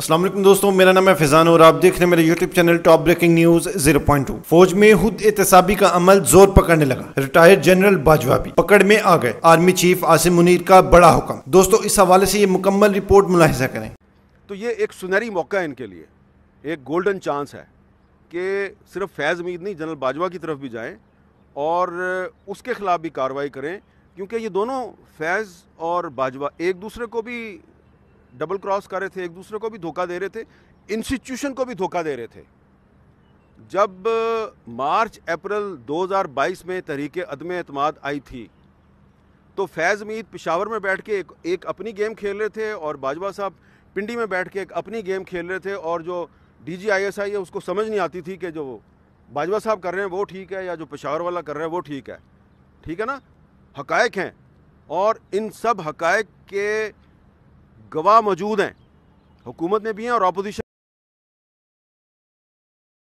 असलम दोस्तों मेरा नाम है फिजान और आप देख रहे हैं मेरे YouTube channel top breaking news 0.2 फौज में खुद एहतसाबी का अमल जोर पकड़ने लगा रिटायर्ड जनरल बाजवा भी पकड़ में आ गए आर्मी चीफ आसिम मुनीर का बड़ा हुक्म दोस्तों इस हवाले से ये मुकम्मल रिपोर्ट मुलाहजा करें तो ये एक सुनहरी मौका है इनके लिए एक गोल्डन चांस है कि सिर्फ फैज़ मीद नहीं जनरल बाजवा की तरफ भी जाए और उसके खिलाफ भी कार्रवाई करें क्योंकि ये दोनों फैज़ और बाजवा एक दूसरे को भी डबल क्रॉस कर रहे थे एक दूसरे को भी धोखा दे रहे थे इंस्टीट्यूशन को भी धोखा दे रहे थे जब मार्च अप्रैल 2022 में तहरीक अदम अतमाद आई थी तो फैज़ मीद पिशावर में बैठ के एक, एक अपनी गेम खेल रहे थे और बाजवा साहब पिंडी में बैठ के एक अपनी गेम खेल रहे थे और जो D G I S I है उसको समझ नहीं आती थी कि जो बाजवा साहब कर रहे हैं वो ठीक है या जो पेशावर वाला कर रहे हैं वो ठीक है ठीक है ना हकायक हैं और इन सब हकायक के गवाह मौजूद हैं हुकूमत ने भी हैं और अपोजिशन